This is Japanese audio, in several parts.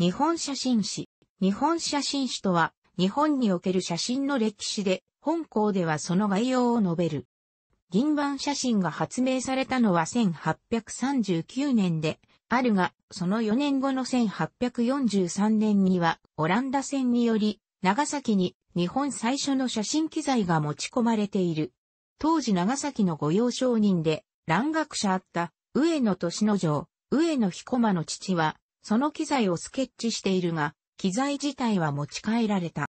日本写真史。日本写真史とは、日本における写真の歴史で、本校ではその概要を述べる。銀版写真が発明されたのは1839年で、あるが、その4年後の1843年には、オランダ戦により、長崎に日本最初の写真機材が持ち込まれている。当時長崎の御用商人で、蘭学者あった、上野敏之丞、上野彦間の父は、その機材をスケッチしているが、機材自体は持ち帰られた。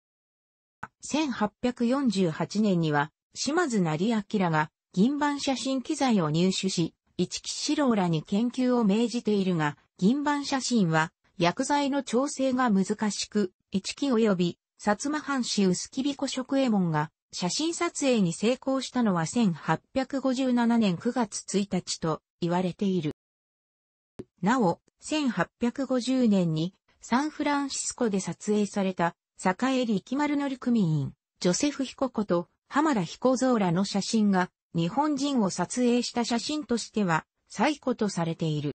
1848年には、島津成明が銀版写真機材を入手し、一木四郎らに研究を命じているが、銀版写真は薬剤の調整が難しく、一木及び薩摩藩士薄木彦食衛門が写真撮影に成功したのは1857年9月1日と言われている。なお、1850年にサンフランシスコで撮影された、坂江力丸の組員、ジョセフ彦子と浜田彦蔵らの写真が、日本人を撮影した写真としては、最古とされている。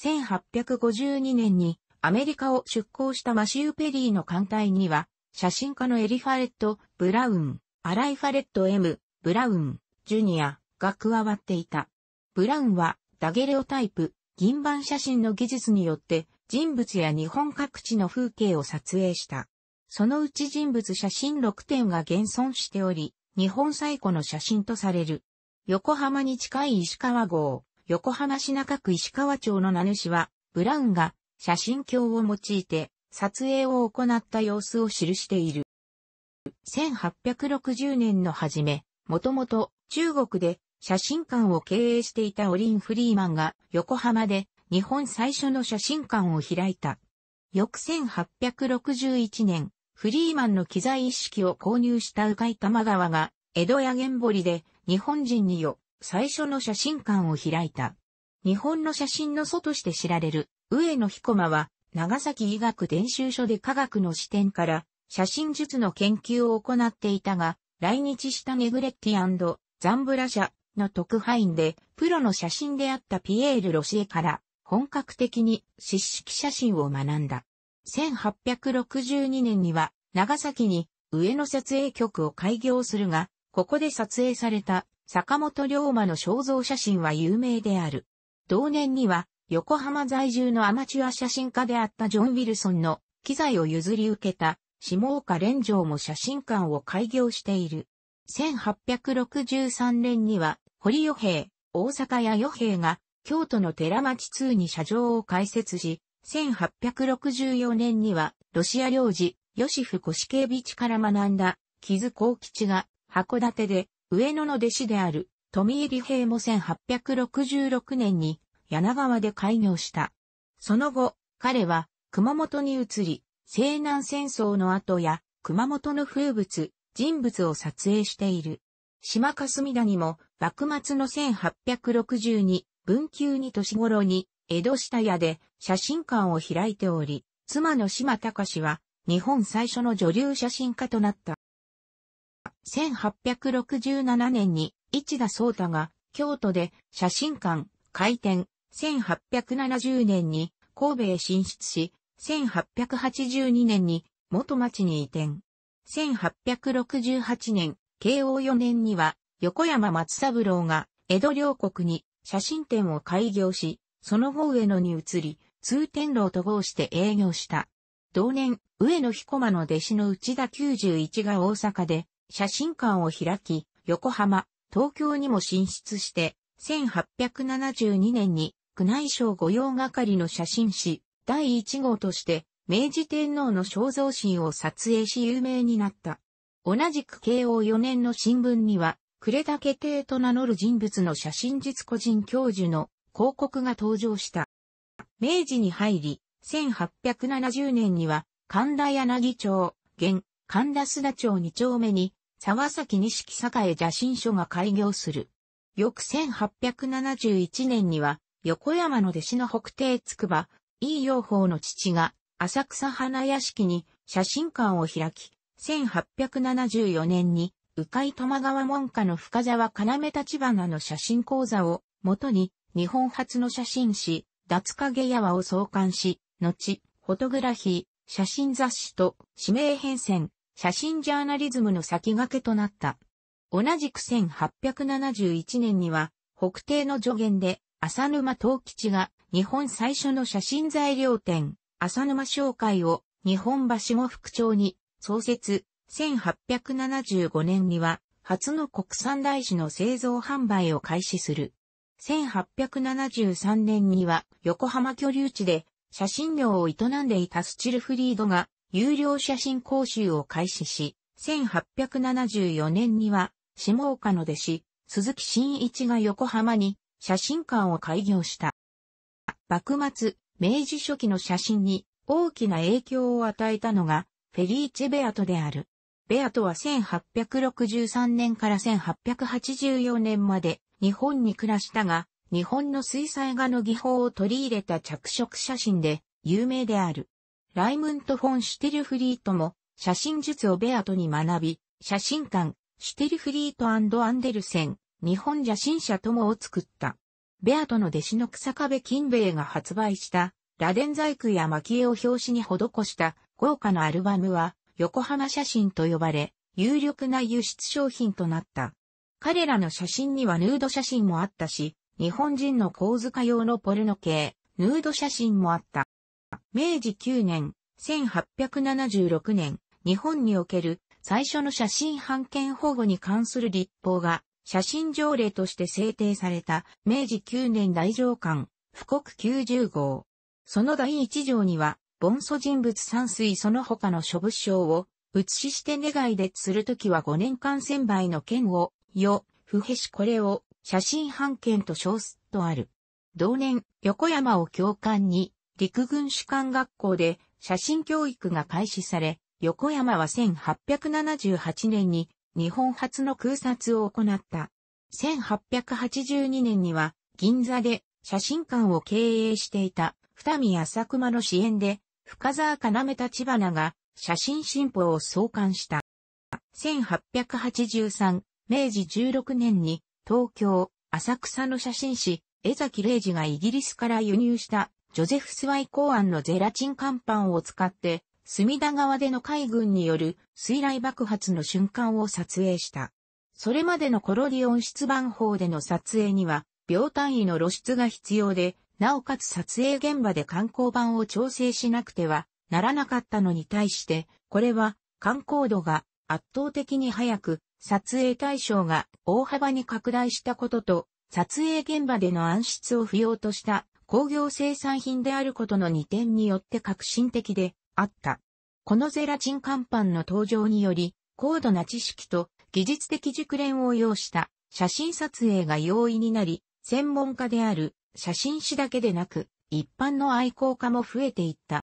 1852年にアメリカを出港したマシュー・ペリーの艦隊には、写真家のエリファレット・ブラウン、アライ・ファレット・ M・ ブラウン、ジュニアが加わっていた。ブラウンはダゲレオタイプ、銀板写真の技術によって人物や日本各地の風景を撮影した。そのうち人物写真6点が現存しており、日本最古の写真とされる。横浜に近い石川号、横浜市中区石川町の名主は、ブラウンが写真鏡を用いて撮影を行った様子を記している。1860年の初め、もともと中国で写真館を経営していたオリン・フリーマンが横浜で日本最初の写真館を開いた。翌1861年、フリーマンの機材一式を購入した鵜飼玉川が、江戸や玄堀で日本人によ、最初の写真館を開いた。日本の写真の祖として知られる、上野彦間は、長崎医学伝習所で科学の視点から、写真術の研究を行っていたが、来日したネグレッティザンブラ社、の特派員で、プロの写真であったピエール・ロシエから本格的に湿式写真を学んだ。1862年には長崎に上野撮影局を開業するが、ここで撮影された坂本龍馬の肖像写真は有名である。同年には横浜在住のアマチュア写真家であったジョン・ウィルソンの機材を譲り受けた下岡連城も写真館を開業している。1863年には堀与平、大阪屋与平が、京都の寺町通に社場を開設し、1864年には、ロシア領事、吉フ・コシケビチから学んだ、木津幸吉が、函館で、上野の弟子である、富入平も1866年に、柳川で開業した。その後、彼は、熊本に移り、西南戦争の後や、熊本の風物、人物を撮影している。島霞田にも、幕末の1862、文久に年頃に、江戸下屋で写真館を開いており、妻の島隆は、日本最初の女流写真家となった。1867年に、市田聡太が、京都で写真館、開店、1870年に、神戸へ進出し、1882年に、元町に移転。1868年、慶応4年には、横山松三郎が江戸両国に写真展を開業し、その後上野に移り、通天楼と号して営業した。同年、上野彦間の弟子の内田91が大阪で写真館を開き、横浜、東京にも進出して、1872年に宮内省御用係の写真誌第1号として明治天皇の肖像心を撮影し有名になった。同じく慶応4年の新聞には呉岳帝と名乗る人物の写真術個人教授の広告が登場した。明治に入り、1870年には神田柳町、現神田須田町2丁目に沢崎錦栄写真所が開業する。翌1871年には横山の弟子の北帝筑波、い養法の父が浅草花屋敷に写真館を開き、1874年に鵜飼玉川門下の深沢要立花の写真講座を、元に、日本初の写真誌、脱影山を創刊し、後、フォトグラフィー、写真雑誌と、指名変遷、写真ジャーナリズムの先駆けとなった。同じく1871年には、北帝の助言で、浅沼東吉が、日本最初の写真材料店、浅沼商会を、日本橋後副町に、創設、1875年には、初の国産大紙の製造販売を開始する。1873年には横浜居留地で写真業を営んでいたスチルフリードが有料写真講習を開始し、1874年には下岡の弟子、鈴木真一が横浜に写真館を開業した。幕末、明治初期の写真に大きな影響を与えたのがフェリーチェベアトである。ベアトは1863年から1884年まで日本に暮らしたが、日本の水彩画の技法を取り入れた着色写真で有名である。ライムント・フォン・シュテルフリートも写真術をベアトに学び、写真館、シュテルフリートアンデルセン、日本写真社友を作った。ベアトの弟子の草壁金兵衛が発売した、螺鈿細工や蒔絵を表紙に施した豪華なアルバムは、横浜写真と呼ばれ、有力な輸出商品となった。彼らの写真にはヌード写真もあったし、日本人の小塚用のポルノ系、ヌード写真もあった。明治9年、1876年、日本における最初の写真判権保護に関する立法が写真条例として制定された明治9年大上官、布告90号。その第1条には凡素人物山水その他の諸物証を、写しして願いでするときは5年間千倍の剣を、よ、不へしこれを、写真版権と称すとある。同年、横山を教官に、陸軍主官学校で写真教育が開始され、横山は1878年に日本初の空撮を行った。1882年には銀座で写真館を経営していた二見浅熊の支援で深沢要立花が写真新報を創刊した。1883、明治16年に東京、浅草の写真師、江崎玲二がイギリスから輸入したジョゼフ・スワイ公案のゼラチン乾板を使って、隅田川での海軍による水雷爆発の瞬間を撮影した。それまでのコロリオン出版法での撮影には、秒単位の露出が必要で、なおかつ撮影現場で観光版を調整しなくてはならなかったのに対して、これは観光度が圧倒的に早く、撮影対象が大幅に拡大したことと、撮影現場での暗室を不要とした工業生産品であることの2点によって革新的であった。このゼラチン乾板の登場により、高度な知識と技術的熟練を要した写真撮影が容易になり、専門家である写真誌だけでなく、一般の愛好家も増えていった。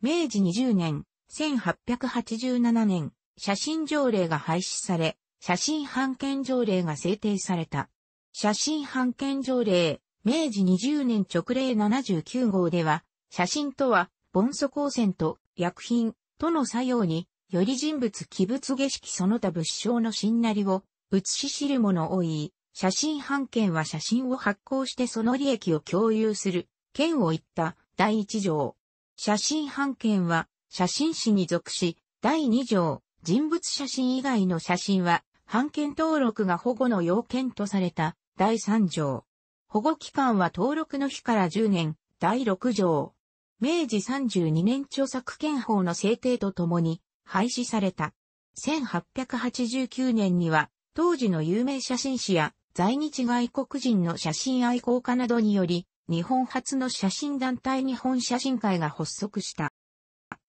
明治20年、1887年、写真条例が廃止され、写真版権条例が制定された。写真判権条例、明治20年直令79号では、写真とは、盆素光線と薬品との作用に、より人物器物下式その他物証のんなりを、写し知るものを言い、写真版権は写真を発行してその利益を共有する、権を言った第1条。写真版権は写真誌に属し、第2条、人物写真以外の写真は、版権登録が保護の要件とされた第3条。保護期間は登録の日から10年、第6条。明治32年著作権法の制定とともに廃止された。1889年には当時の有名写真誌や在日外国人の写真愛好家などにより、日本初の写真団体日本写真会が発足した。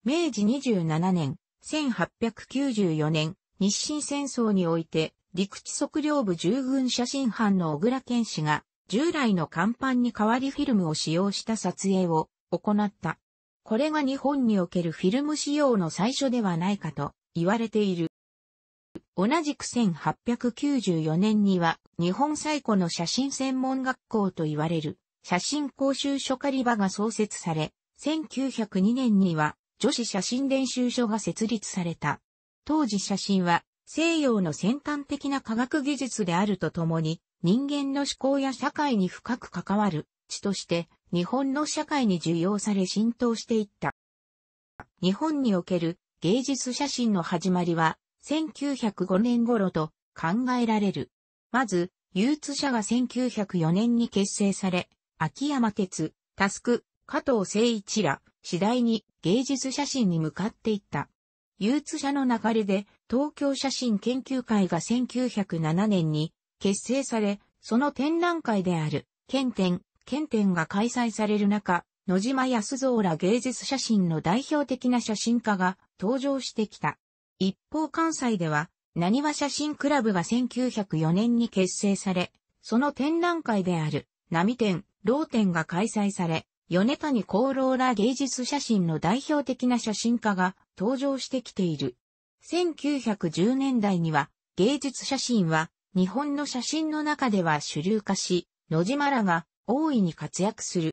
明治27年、1894年、日清戦争において、陸地測量部従軍写真班の小倉健氏が、従来の甲板に代わりフィルムを使用した撮影を行った。これが日本におけるフィルム使用の最初ではないかと言われている。同じく1894年には日本最古の写真専門学校と言われる写真講習所狩場が創設され、1902年には女子写真練習所が設立された。当時写真は西洋の先端的な科学技術であるとともに人間の思考や社会に深く関わる地として日本の社会に受容され浸透していった。日本における芸術写真の始まりは1905年頃と考えられる。まず、憂鬱社が1904年に結成され、秋山哲、タスク、加藤誠一ら、次第に芸術写真に向かっていった。憂鬱社の流れで、東京写真研究会が1907年に結成され、その展覧会である、県展、県展が開催される中、野島康蔵ら芸術写真の代表的な写真家が登場してきた。一方関西では、何は写真クラブが1904年に結成され、その展覧会である、波展、老展が開催され、米谷功労ら芸術写真の代表的な写真家が登場してきている。1910年代には芸術写真は日本の写真の中では主流化し、野島らが大いに活躍する。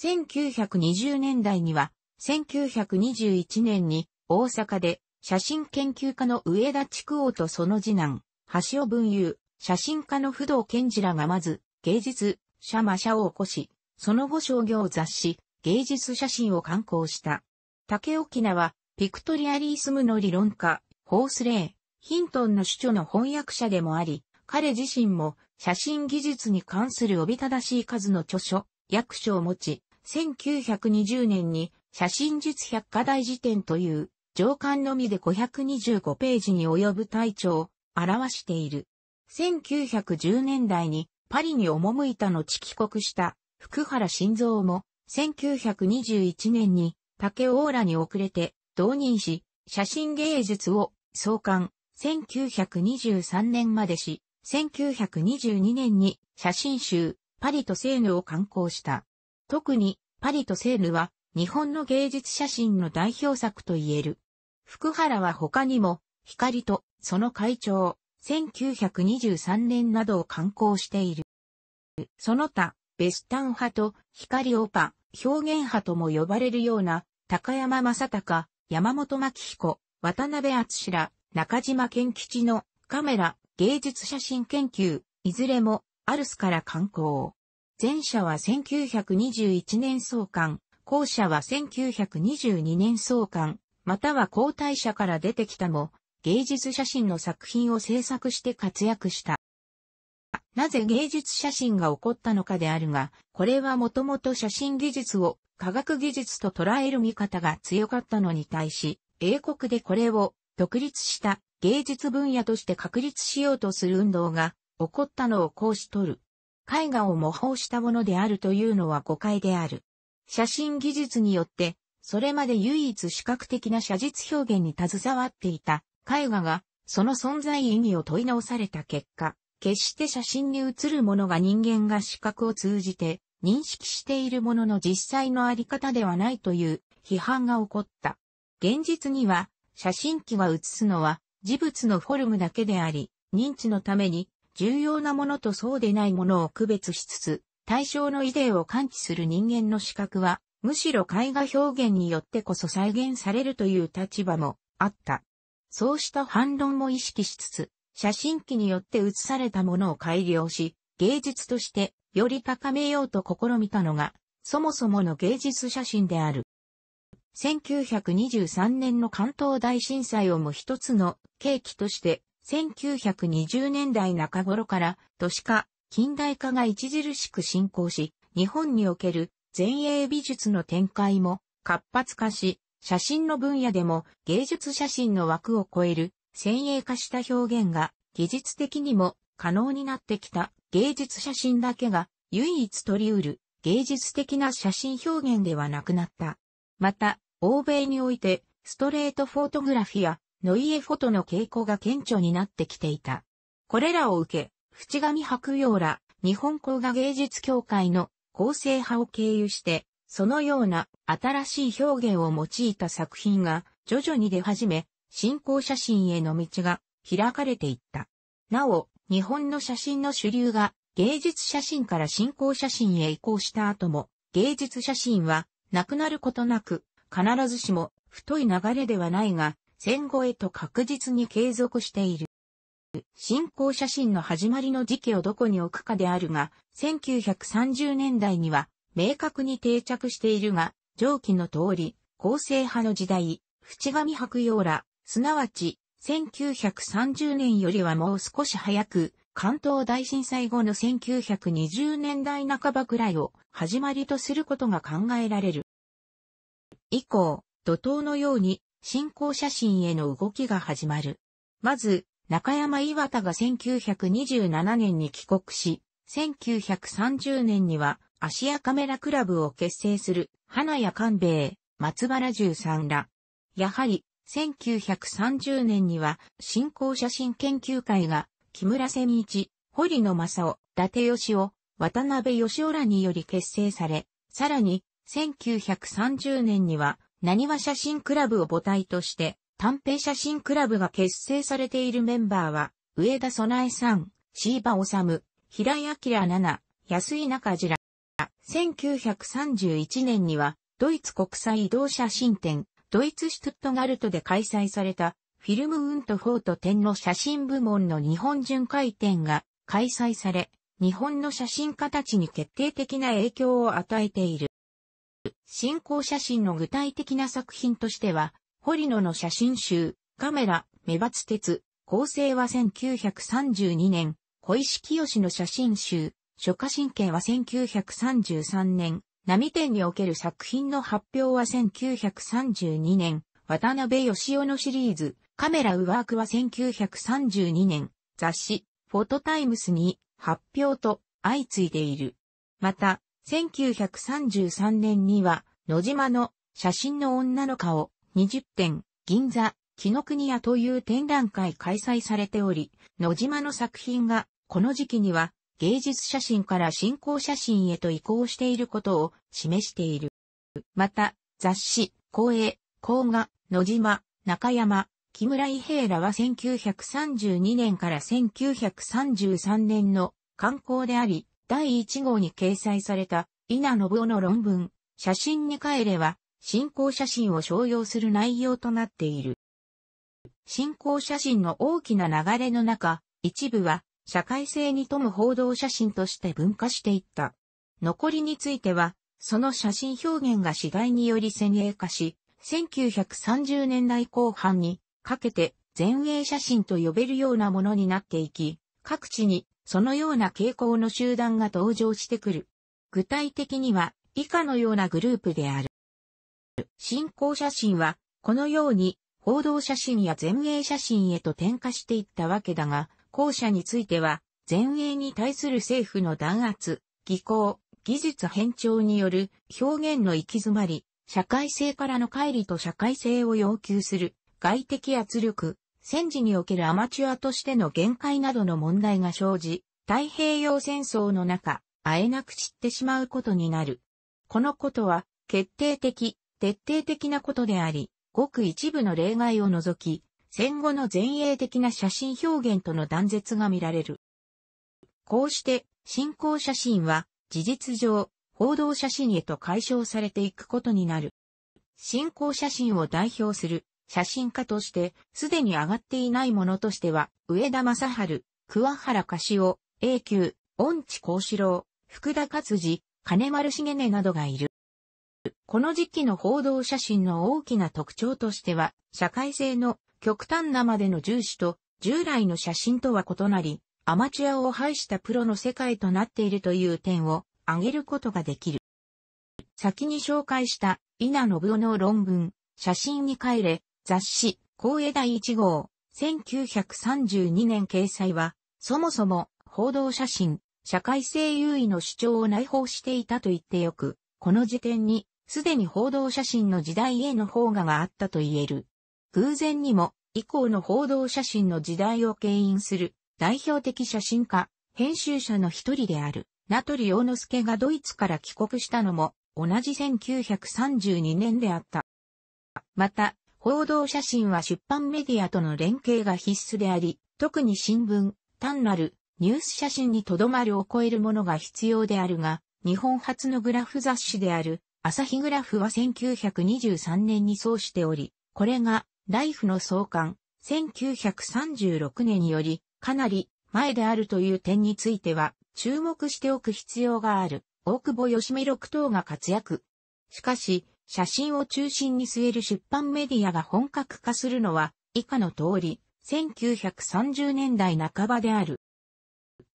1920年代には1921年に大阪で写真研究家の上田畜王とその次男、橋尾文雄、写真家の不動健二らがまず、芸術、写シ写を起こし、その後商業雑誌、芸術写真を刊行した。竹沖縄、ピクトリアリースムの理論家、ホースレー、ヒントンの主著の翻訳者でもあり、彼自身も写真技術に関するおびただしい数の著書、役所を持ち、1920年に写真術百科大辞典という上官のみで525ページに及ぶ体調を表している。1910年代にパリに赴いた後帰国した福原晋三も1921年に竹オーラに遅れて導任し写真芸術を創刊1923年までし1922年に写真集パリとセーヌを刊行した。特にパリとセーヌは日本の芸術写真の代表作と言える。福原は他にも、光と、その会長、1923年などを刊行している。その他、ベスタン派と光オパ、表現派とも呼ばれるような、高山正隆、山本真紀彦、渡辺厚志ら、中島健吉のカメラ、芸術写真研究、いずれも、アルスから刊行。前者は1921年創刊、後者は1922年創刊、または皇太者から出てきたも、芸術写真の作品を制作して活躍した。なぜ芸術写真が起こったのかであるが、これはもともと写真技術を科学技術と捉える見方が強かったのに対し、英国でこれを独立した芸術分野として確立しようとする運動が起こったのをこうしとる。絵画を模倣したものであるというのは誤解である。写真技術によってそれまで唯一視覚的な写実表現に携わっていた絵画が、その存在意義を問い直された結果、決して写真に映るものが人間が視覚を通じて認識しているものの実際のあり方ではないという批判が起こった。現実には写真機が写すのは事物のフォルムだけであり、認知のために重要なものとそうでないものを区別しつつ、対象の異例を感知する人間の視覚はむしろ絵画表現によってこそ再現されるという立場もあった。そうした反論も意識しつつ、写真機によって写されたものを改良し、芸術としてより高めようと試みたのが、そもそもの芸術写真である。1923年の関東大震災をも一つの契機として、1920年代中頃から都市化、近代化が著しく進行し、日本における前衛美術の展開も活発化し、写真の分野でも芸術写真の枠を超える先鋭化した表現が技術的にも可能になってきた芸術写真だけが唯一取り得る芸術的な写真表現ではなくなった。また、欧米においてストレートフォトグラフィやノイエフォトの傾向が顕著になってきていた。これらを受け、淵上白洋ら日本工画芸術協会の構成派を経由して、そのような新しい表現を用いた作品が徐々に出始め、信仰写真への道が開かれていった。なお、日本の写真の主流が芸術写真から進行。写真へ移行した後も、芸術写真はなくなることなく、必ずしも太い流れではないが、戦後へと確実に継続している。新興写真の始まりの時期をどこに置くかであるが、1930年代には明確に定着しているが、上記の通り、構成派の時代、淵上白洋ら、すなわち、1930年よりはもう少し早く、関東大震災後の1920年代半ばくらいを始まりとすることが考えられる。以降、怒涛のように新興写真への動きが始まる。まず、中山岩田が1927年に帰国し、1930年にはアシアカメラクラブを結成する花屋官兵衛、松原十三ら。やはり、1930年には、新興写真研究会が、木村千一、堀野正夫、伊達義夫、渡辺義夫らにより結成され、さらに、1930年には、何は写真クラブを母体として、短編写真クラブが結成されているメンバーは、上田備えさん、椎葉治、平井明奈、安井中次ら。1931年には、ドイツ国際移動写真展、ドイツシュトットガルトで開催された、フィルムウントフォート展の写真部門の日本巡回展が開催され、日本の写真家たちに決定的な影響を与えている。進行写真の具体的な作品としては、堀野の写真集、カメラ、目抜鉄、構成は1932年、小石清の写真集、初夏神経は1933年、波店における作品の発表は1932年、渡辺義雄のシリーズ、カメラウワークは1932年、雑誌、フォトタイムスに発表と相次いでいる。また、1933年には、野島の写真の女の顔、20点、銀座、木の国屋という展覧会開催されており、野島の作品が、この時期には、芸術写真から進行写真へと移行していることを示している。また、雑誌、光栄、光画、野島、中山、木村伊平らは1932年から1933年の観光であり、第1号に掲載された稲信夫の論文、写真に帰れは、信仰写真を商用する内容となっている。信仰写真の大きな流れの中、一部は社会性に富む報道写真として分化していった。残りについては、その写真表現が次第により先鋭化し、1930年代後半にかけて前衛写真と呼べるようなものになっていき、各地にそのような傾向の集団が登場してくる。具体的には以下のようなグループである。進行写真は、このように、報道写真や前衛写真へと転化していったわけだが、後者については、前衛に対する政府の弾圧、技巧、技術変調による表現の行き詰まり、社会性からの乖離と社会性を要求する外的圧力、戦時におけるアマチュアとしての限界などの問題が生じ、太平洋戦争の中、あえなく散ってしまうことになる。このことは、決定的徹底的なことであり、ごく一部の例外を除き、戦後の前衛的な写真表現との断絶が見られる。こうして、信仰写真は、事実上、報道写真へと解消されていくことになる。信仰写真を代表する写真家として、すでに上がっていないものとしては、上田正春、桑原柏雄、永久、恩智、幸四郎、福田勝二、金丸茂根などがいる。この時期の報道写真の大きな特徴としては、社会性の極端なまでの重視と、従来の写真とは異なり、アマチュアを排したプロの世界となっているという点を挙げることができる。先に紹介した稲信夫の論文、写真に帰れ、雑誌、公営第1号、1932年掲載は、そもそも報道写真、社会性優位の主張を内包していたと言ってよく、この時点にすでに報道写真の時代への方があったと言える。偶然にも、以降の報道写真の時代を牽引する代表的写真家、編集者の一人である、名取洋之助がドイツから帰国したのも、同じ1932年であった。また、報道写真は出版メディアとの連携が必須であり、特に新聞、単なるニュース写真にとどまるを超えるものが必要であるが、日本初のグラフ雑誌である朝日グラフは1923年に創しており、これが、ライフの創刊、1936年により、かなり前であるという点については、注目しておく必要がある、大久保義美六等が活躍。しかし、写真を中心に据える出版メディアが本格化するのは、以下の通り、1930年代半ばである。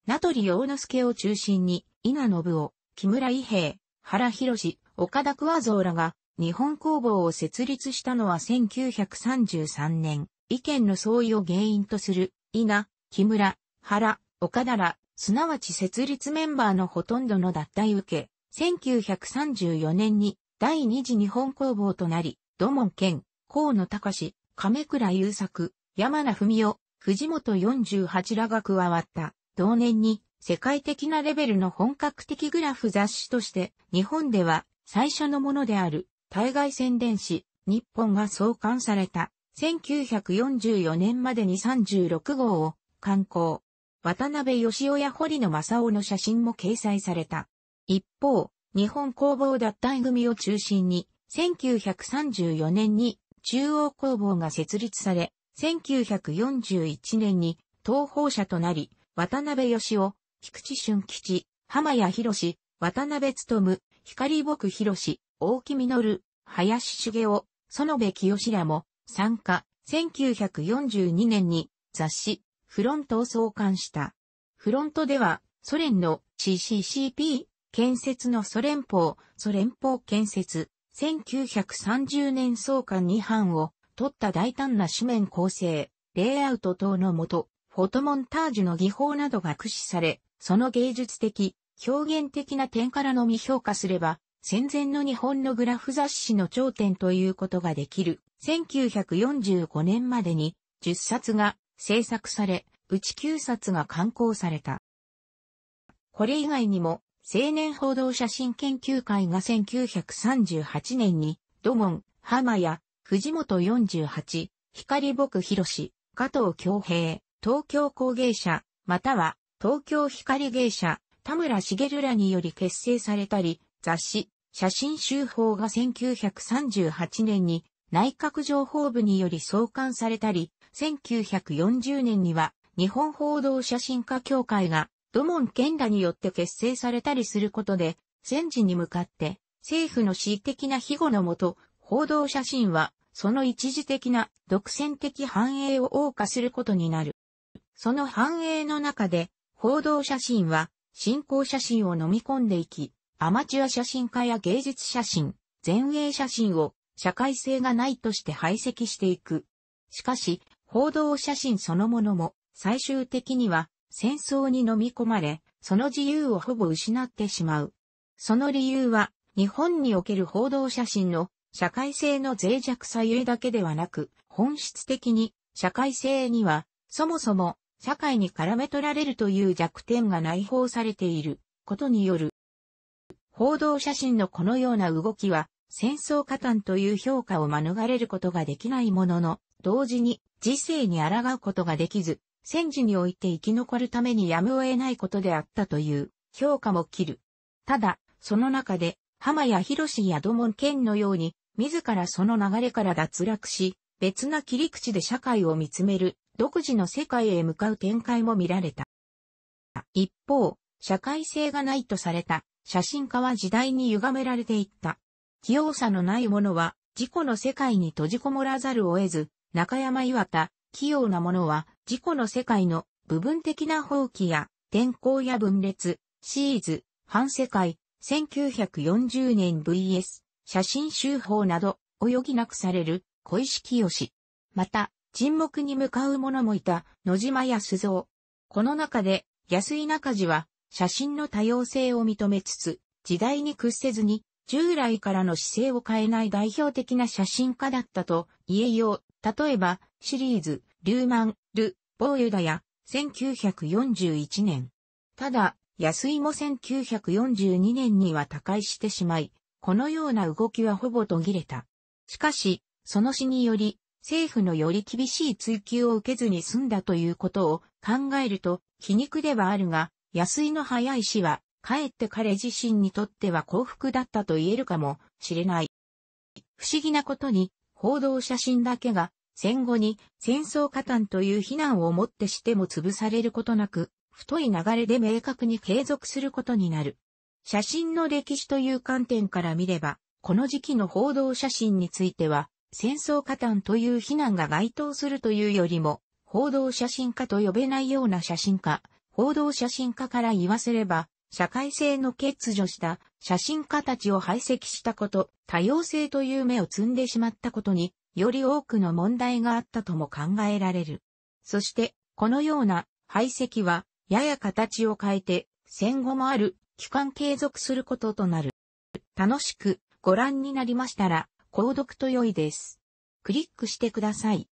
名取洋之助を中心に、稲信夫、木村伊兵、原博士、岡田桑蔵らが日本工房を設立したのは1933年、意見の相違を原因とする、伊稲、木村、原、岡田ら、すなわち設立メンバーのほとんどの脱退受け、1934年に第二次日本工房となり、土門健、河野隆、亀倉優作、山名文夫、藤本48らが加わった。同年に世界的なレベルの本格的グラフ雑誌として日本では最初のものである、対外宣伝誌、日本が創刊された、1944年までに36号を、刊行。渡辺義夫や堀野正夫の写真も掲載された。一方、日本工房脱退組を中心に、1934年に中央工房が設立され、1941年に東方社となり、渡辺義夫、菊池俊吉、浜谷博士、渡辺務、光僕志、大木実、林茂雄、園部清らも、参加、1942年に雑誌、フロントを創刊した。フロントでは、ソ連の CCCP、建設のソ連邦、ソ連邦建設、1930年創刊2版を取った大胆な紙面構成、レイアウト等のもと、フォトモンタージュの技法などが駆使され、その芸術的、表現的な点からのみ評価すれば、戦前の日本のグラフ雑誌の頂点ということができる。1945年までに10冊が制作され、うち9冊が刊行された。これ以外にも、青年報道写真研究会が1938年に、土門、浜谷、藤本48、光僕博加藤京平、東京工芸者、または東京光芸者、田村茂らにより結成されたり、雑誌、写真集法が1938年に内閣情報部により創刊されたり、1940年には日本報道写真家協会が土門健らによって結成されたりすることで、戦時に向かって政府の恣意的な庇護のもと、報道写真はその一時的な独占的繁栄を謳歌することになる。その繁栄の中で報道写真は信仰写真を飲み込んでいき、アマチュア写真家や芸術写真、前衛写真を社会性がないとして排斥していく。しかし、報道写真そのものも最終的には戦争に飲み込まれ、その自由をほぼ失ってしまう。その理由は、日本における報道写真の社会性の脆弱さゆえだけではなく、本質的に社会性には、そもそも社会に絡め取られるという弱点が内包されていることによる。報道写真のこのような動きは、戦争加担という評価を免れることができないものの、同時に、時世に抗うことができず、戦時において生き残るためにやむを得ないことであったという評価も切る。ただ、その中で、浜谷博や土門健のように、自らその流れから脱落し、別な切り口で社会を見つめる独自の世界へ向かう展開も見られた。一方、社会性がないとされた写真家は時代に歪められていった。器用さのない者は自己の世界に閉じこもらざるを得ず、中山岩田、器用な者は自己の世界の部分的な放棄や天候や分裂、シーズ、反世界、1940年 VS、写真集法など、お余儀なくされる、小石清。また、沈黙に向かう者もいた野島康造。この中で安井中地は写真の多様性を認めつつ、時代に屈せずに従来からの姿勢を変えない代表的な写真家だったと言えよう。例えば、シリーズ、リューマン、ル、ボーユダや、1941年。ただ、安井も1942年には他界してしまい、このような動きはほぼ途切れた。しかし、その死により、政府のより厳しい追及を受けずに済んだということを考えると皮肉ではあるが、安井の早い死は、かえって彼自身にとっては幸福だったと言えるかもしれない。不思議なことに、報道写真だけが、戦後に戦争加担という非難をもってしても潰されることなく、太い流れで明確に継続することになる。写真の歴史という観点から見れば、この時期の報道写真については、戦争加担という非難が該当するというよりも、報道写真家と呼べないような写真家、報道写真家から言わせれば、社会性の欠如した写真家たちを排斥したこと、多様性という目を積んでしまったことにより多くの問題があったとも考えられる。そして、このような排斥は、やや形を変えて、戦後もある、期間継続することとなる。楽しくご覧になりましたら、購読と良いです。クリックしてください。